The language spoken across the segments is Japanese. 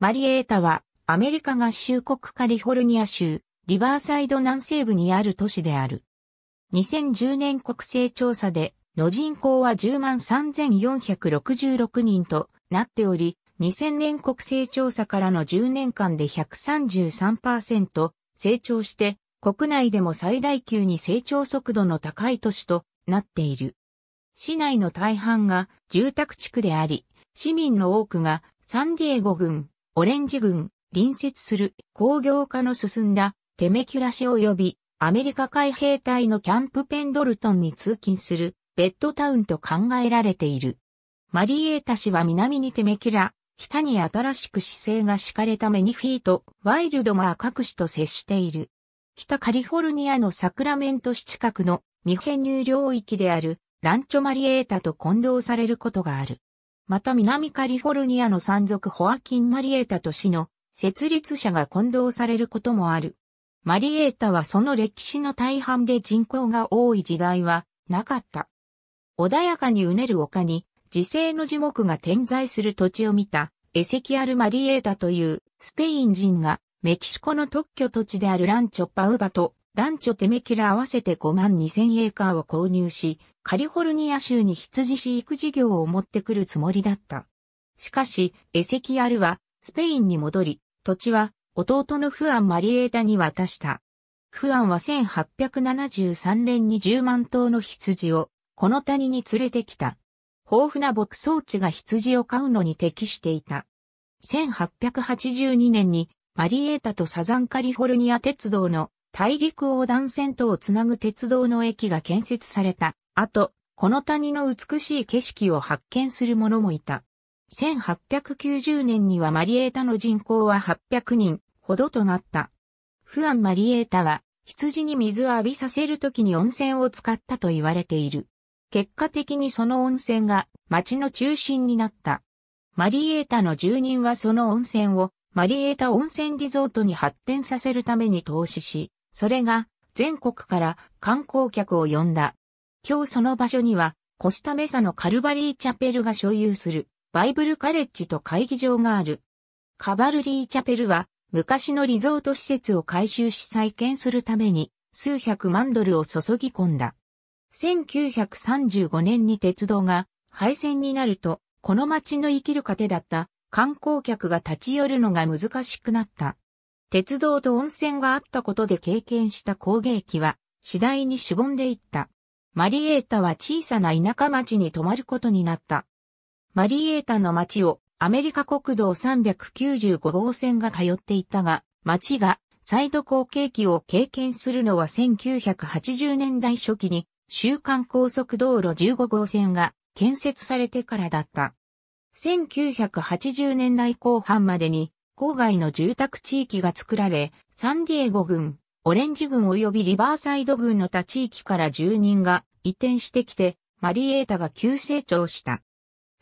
マリエータは、アメリカ合衆国カリフォルニア州、リバーサイド南西部にある都市である。2010年国勢調査で、の人口は10万3466人となっており、2000年国勢調査からの10年間で133%成長して、国内でも最大級に成長速度の高い都市となっている。市内の大半が住宅地区であり、市民の多くがサンディエゴ郡オレンジ軍、隣接する工業化の進んだテメキュラ市及びアメリカ海兵隊のキャンプペンドルトンに通勤するベッドタウンと考えられている。マリエータ市は南にテメキュラ、北に新しく姿勢が敷かれたメニフィート、ワイルドマー各市と接している。北カリフォルニアのサクラメント市近くの未編入領域であるランチョマリエータと混同されることがある。また南カリフォルニアの山賊ホアキン・マリエータ都市の設立者が混同されることもある。マリエータはその歴史の大半で人口が多い時代はなかった。穏やかにうねる丘に自生の樹木が点在する土地を見たエセキアル・マリエータというスペイン人がメキシコの特許土地であるランチョ・パウバとランチョ・テメキラ合わせて5万2000エーカーを購入しカリフォルニア州に羊飼育事業を持ってくるつもりだった。しかし、エセキアルは、スペインに戻り、土地は、弟のフアン・マリエータに渡した。フアンは1873年に10万頭の羊を、この谷に連れてきた。豊富な牧草地が羊を飼うのに適していた。1882年にマリエータとサザンカリフォルニア鉄道の大陸横断線とをつなぐ鉄道の駅が建設されたあと、この谷の美しい景色を発見する者もいた。1890年にはマリエータの人口は800人ほどとなった。フアン・マリエータは羊に水を浴びさせるときに温泉を使ったと言われている。結果的にその温泉が町の中心になった。マリエータの住人はその温泉をマリエータ温泉リゾートに発展させるために投資し、それが全国から観光客を呼んだ。今日その場所には、コスタメサのカルバリーチャペルが所有する、バイブルカレッジと会議場がある。カバルリーチャペルは、昔のリゾート施設を改修し再建するために、数百万ドルを注ぎ込んだ。1935年に鉄道が廃線になると、この町の生きる糧だった観光客が立ち寄るのが難しくなった。鉄道と温泉があったことで経験した工芸機は次第にしぼんでいった。マリエータは小さな田舎町に泊まることになった。マリエータの町をアメリカ国道395号線が通っていたが、町がサイド好景気を経験するのは1980年代初期に週刊高速道路15号線が建設されてからだった。1980年代後半までに郊外の住宅地域が作られ、サンディエゴ郡、オレンジ郡及びリバーサイド郡の他地域から住人が移転してきて、マリエータが急成長した。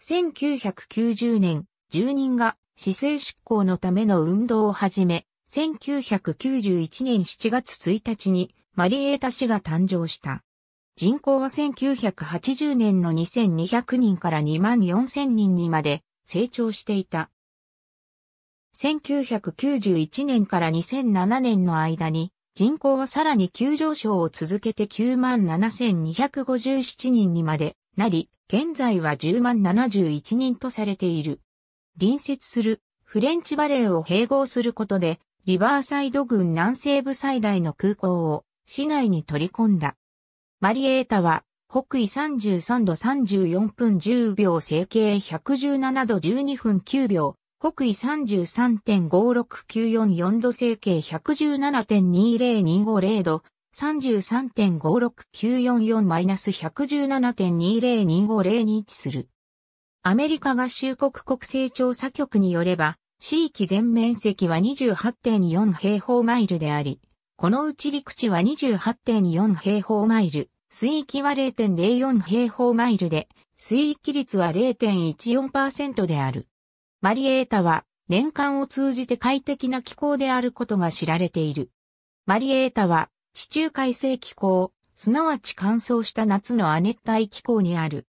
1990年、住人が姿勢執行のための運動を始め、1991年7月1日にマリエータ氏が誕生した。人口は1980年の2200人から2万4000人にまで成長していた。1991年から2007年の間に人口はさらに急上昇を続けて97,257人にまでなり、現在は10万71人とされている。隣接するフレンチバレーを併合することで、リバーサイド郡南西部最大の空港を市内に取り込んだ。マリエータは北緯33度34分10秒、整形117度12分9秒、北緯33.56944度整形117.20250度、33.56944-117.20250に位置する。アメリカ合衆国国勢調査局によれば、地域全面積は28.4平方マイルであり、このうち陸地は28.4平方マイル、水域は0.04平方マイルで、水域率は0.14%である。マリエータは年間を通じて快適な気候であることが知られている。マリエータは地中海性気候、すなわち乾燥した夏の亜熱帯気候にある。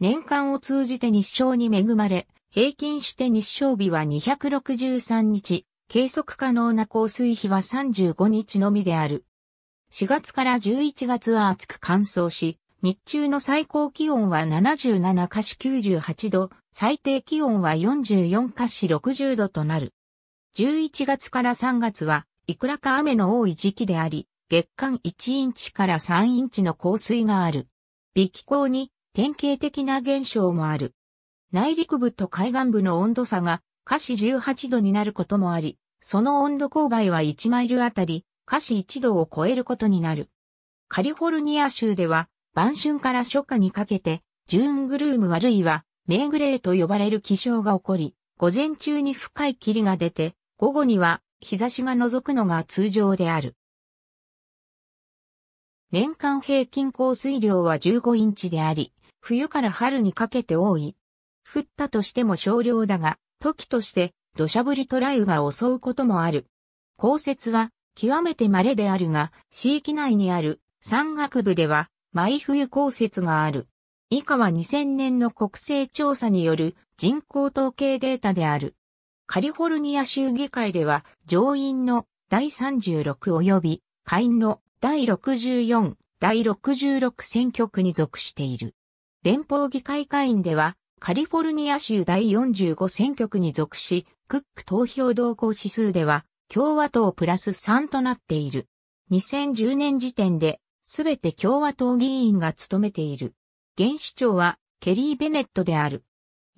年間を通じて日照に恵まれ、平均して日照日は263日、計測可能な降水日は35日のみである。4月から11月は暑く乾燥し、日中の最高気温は77華氏98度、最低気温は44華氏60度となる。11月から3月はいくらか雨の多い時期であり、月間1インチから3インチの降水がある。微気候に典型的な現象もある。内陸部と海岸部の温度差が華氏18度になることもあり、その温度勾配は1マイルあたり華氏1度を超えることになる。カリフォルニア州では晩春から初夏にかけて、ジューングルームあるいは、メーグレーと呼ばれる気象が起こり、午前中に深い霧が出て、午後には日差しが覗くのが通常である。年間平均降水量は15インチであり、冬から春にかけて多い。降ったとしても少量だが、時として土砂降りと雷雨が襲うこともある。降雪は極めて稀であるが、地域内にある山岳部では毎冬降雪がある。以下は2000年の国勢調査による人口統計データである。カリフォルニア州議会では上院の第36及び下院の第64、第66選挙区に属している。連邦議会会員ではカリフォルニア州第45選挙区に属し、クック投票動向指数では共和党プラス3となっている。2010年時点ですべて共和党議員が務めている。現市長はケリー・ベネットである。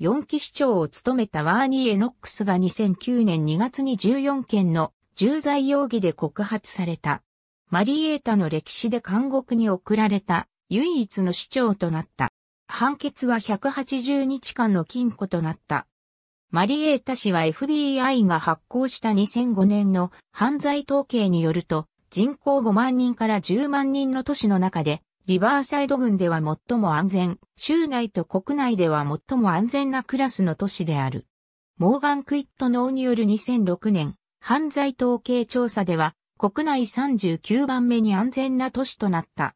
4期市長を務めたワーニー・エノックスが2009年2月に14件の重罪容疑で告発された。マリエータの歴史で監獄に送られた唯一の市長となった。判決は180日間の禁錮となった。マリエータ氏は FBI が発行した2005年の犯罪統計によると、人口5万人から10万人の都市の中で、リバーサイド軍では最も安全、州内と国内では最も安全なクラスの都市である。モーガン・クイットノーによる2006年、犯罪統計調査では、国内39番目に安全な都市となった。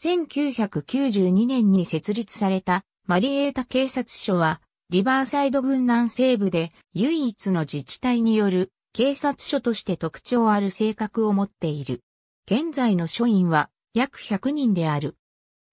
1992年に設立されたマリエータ警察署は、リバーサイド郡南西部で唯一の自治体による警察署として特徴ある性格を持っている。現在の署員は約100人である。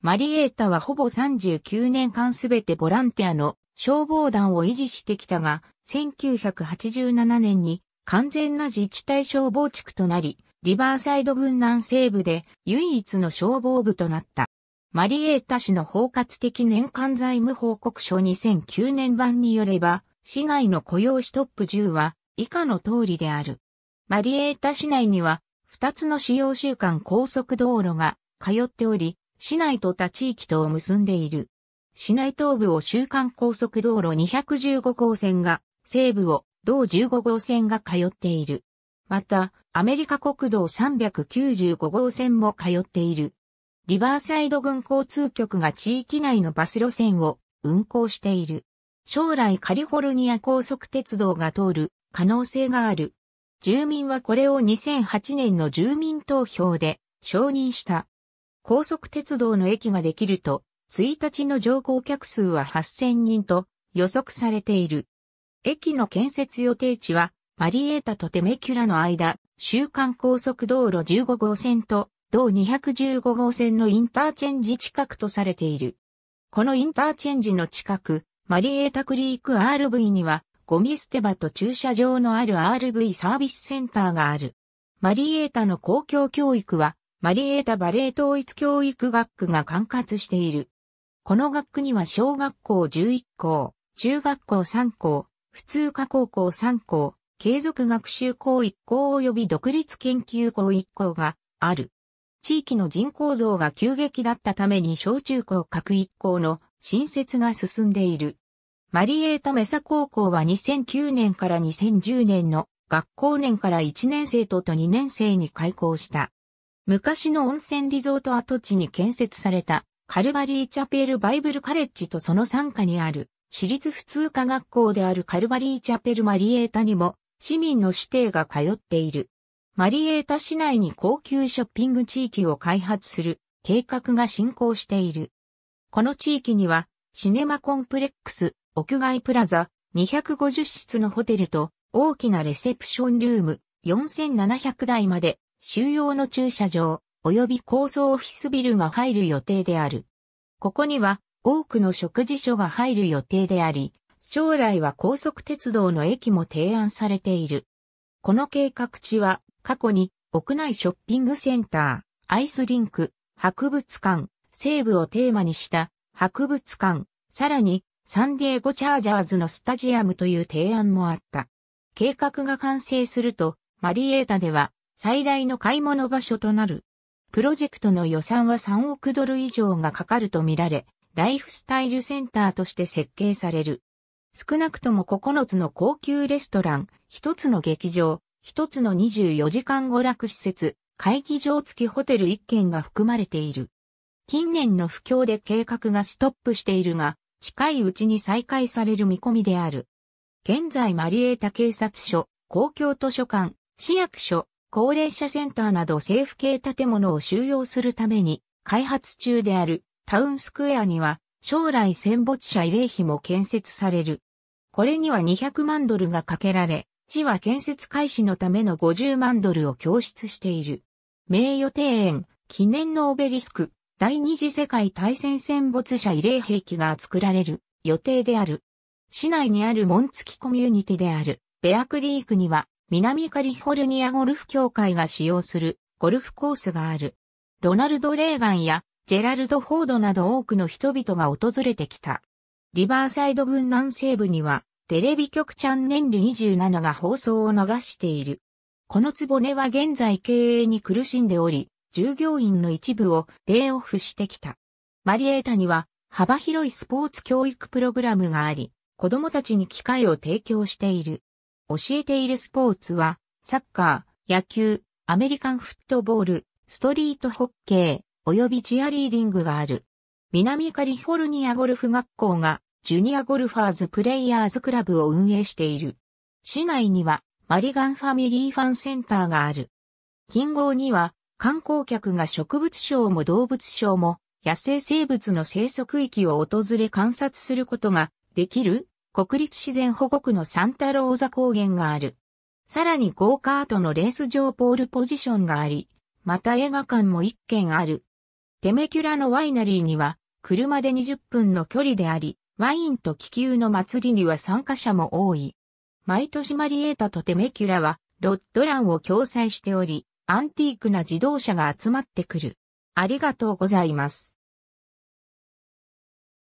マリエータはほぼ39年間すべてボランティアの消防団を維持してきたが、1987年に完全な自治体消防地区となり、リバーサイド軍南西部で唯一の消防部となった。マリエータ市の包括的年間財務報告書2009年版によれば、市内の雇用ストップ10は以下の通りである。マリエータ市内には、二つの使用週間高速道路が通っており、市内と他地域とを結んでいる。市内東部を週間高速道路215号線が、西部を同15号線が通っている。また、アメリカ国道395号線も通っている。リバーサイド軍交通局が地域内のバス路線を運行している。将来カリフォルニア高速鉄道が通る可能性がある。住民はこれを2008年の住民投票で承認した。高速鉄道の駅ができると、1日の乗降客数は8000人と予測されている。駅の建設予定地は、マリエータとテメキュラの間、週間高速道路15号線と、同215号線のインターチェンジ近くとされている。このインターチェンジの近く、マリエータクリーク RV には、ゴミ捨て場と駐車場のある RV サービスセンターがある。マリエータの公共教育は、マリエータバレー統一教育学区が管轄している。この学区には小学校11校、中学校3校、普通科高校3校、継続学習校1校及び独立研究校1校がある。地域の人口増が急激だったために小中高各1校の新設が進んでいる。マリエータメサ高校は2009年から2010年の学校年から1年生とと2年生に開校した。昔の温泉リゾート跡地に建設されたカルバリーチャペルバイブルカレッジとその傘下にある私立普通科学校であるカルバリーチャペルマリエータにも市民の指定が通っている。マリエータ市内に高級ショッピング地域を開発する計画が進行している。この地域にはシネマコンプレックス、屋外プラザ、250室のホテルと、大きなレセプションルーム、4700台まで、収容の駐車場、及び高層オフィスビルが入る予定である。ここには、多くの食事所が入る予定であり、将来は高速鉄道の駅も提案されている。この計画地は、過去に、屋内ショッピングセンター、アイスリンク、博物館、西部をテーマにした、博物館、さらに、サンディエゴチャージャーズのスタジアムという提案もあった。計画が完成すると、マリエータでは最大の買い物場所となる。プロジェクトの予算は3億ドル以上がかかるとみられ、ライフスタイルセンターとして設計される。少なくとも9つの高級レストラン、1つの劇場、1つの24時間娯楽施設、会議場付きホテル1軒が含まれている。近年の不況で計画がストップしているが、近いうちに再開される見込みである。現在マリエータ警察署、公共図書館、市役所、高齢者センターなど政府系建物を収容するために開発中であるタウンスクエアには将来戦没者慰霊碑も建設される。これには200万ドルがかけられ、市は建設開始のための50万ドルを供出している。名誉庭園、記念のオベリスク、第二次世界大戦戦没者慰霊器が作られる予定である。市内にある門付きコミュニティであるベアクリークには南カリフォルニアゴルフ協会が使用するゴルフコースがある。ロナルド・レーガンやジェラルド・フォードなど多くの人々が訪れてきた。リバーサイド軍南西部にはテレビ局チャンネル27が放送を流している。この壺根は現在経営に苦しんでおり、従業員の一部をレイオフしてきた。マリエータには幅広いスポーツ教育プログラムがあり、子供たちに機会を提供している。教えているスポーツは、サッカー、野球、アメリカンフットボール、ストリートホッケー、及びチアリーディングがある。南カリフォルニアゴルフ学校が、ジュニアゴルファーズプレイヤーズクラブを運営している。市内には、マリガンファミリーファンセンターがある。近郊には、観光客が植物省も動物省も野生生物の生息域を訪れ観察することができる国立自然保護区のサンタローザ高原がある。さらにゴーカートのレース場ポールポジションがあり、また映画館も一軒ある。テメキュラのワイナリーには車で20分の距離であり、ワインと気球の祭りには参加者も多い。毎年マリエータとテメキュラはロッドランを共催しており、アンティークな自動車が集まってくる。ありがとうございます。